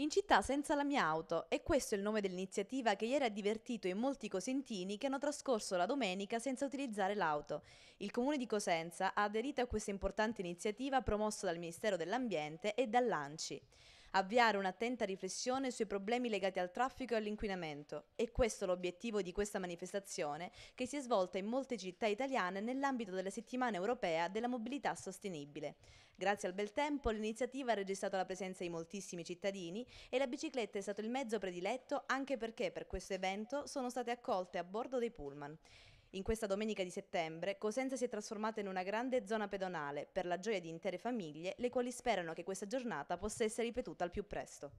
In città senza la mia auto, e questo è il nome dell'iniziativa che ieri ha divertito in molti cosentini che hanno trascorso la domenica senza utilizzare l'auto. Il comune di Cosenza ha aderito a questa importante iniziativa promossa dal Ministero dell'Ambiente e dall'ANCI avviare un'attenta riflessione sui problemi legati al traffico e all'inquinamento. E questo è l'obiettivo di questa manifestazione che si è svolta in molte città italiane nell'ambito della settimana europea della mobilità sostenibile. Grazie al bel tempo l'iniziativa ha registrato la presenza di moltissimi cittadini e la bicicletta è stato il mezzo prediletto anche perché per questo evento sono state accolte a bordo dei pullman. In questa domenica di settembre, Cosenza si è trasformata in una grande zona pedonale per la gioia di intere famiglie, le quali sperano che questa giornata possa essere ripetuta al più presto.